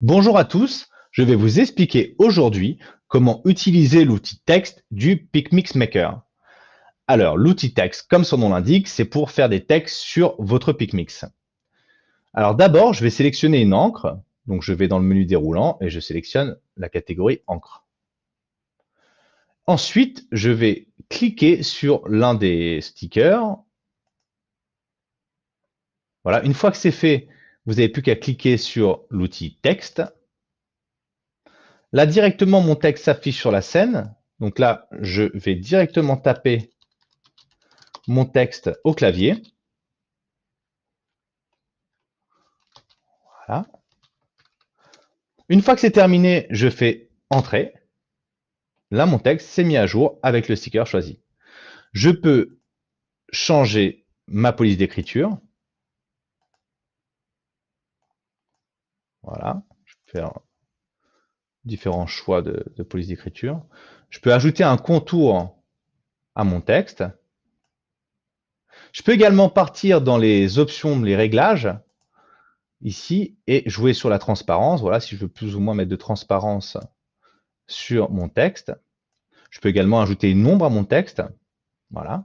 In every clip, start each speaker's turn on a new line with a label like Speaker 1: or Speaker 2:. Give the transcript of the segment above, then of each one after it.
Speaker 1: Bonjour à tous, je vais vous expliquer aujourd'hui comment utiliser l'outil texte du Maker. Alors l'outil texte, comme son nom l'indique, c'est pour faire des textes sur votre PicMix. Alors d'abord, je vais sélectionner une encre. Donc je vais dans le menu déroulant et je sélectionne la catégorie encre. Ensuite, je vais cliquer sur l'un des stickers. Voilà, une fois que c'est fait, vous n'avez plus qu'à cliquer sur l'outil texte. Là, directement, mon texte s'affiche sur la scène. Donc là, je vais directement taper mon texte au clavier. Voilà. Une fois que c'est terminé, je fais Entrée. Là, mon texte s'est mis à jour avec le sticker choisi. Je peux changer ma police d'écriture. Voilà, je peux faire différents choix de, police d'écriture. Je peux ajouter un contour à mon texte. Je peux également partir dans les options, les réglages, ici, et jouer sur la transparence. Voilà, si je veux plus ou moins mettre de transparence sur mon texte. Je peux également ajouter une ombre à mon texte. Voilà.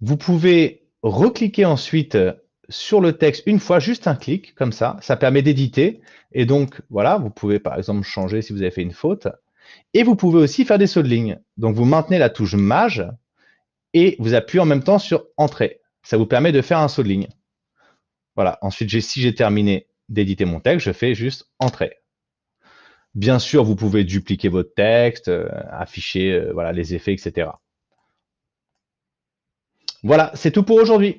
Speaker 1: Vous pouvez recliquer ensuite sur le texte une fois, juste un clic, comme ça. Ça permet d'éditer. Et donc, voilà, vous pouvez par exemple changer si vous avez fait une faute. Et vous pouvez aussi faire des sauts de ligne. Donc, vous maintenez la touche Mage et vous appuyez en même temps sur Entrée. Ça vous permet de faire un saut de ligne. Voilà. Ensuite, si j'ai terminé d'éditer mon texte, je fais juste Entrée. Bien sûr, vous pouvez dupliquer votre texte, euh, afficher euh, voilà, les effets, etc. Voilà, c'est tout pour aujourd'hui.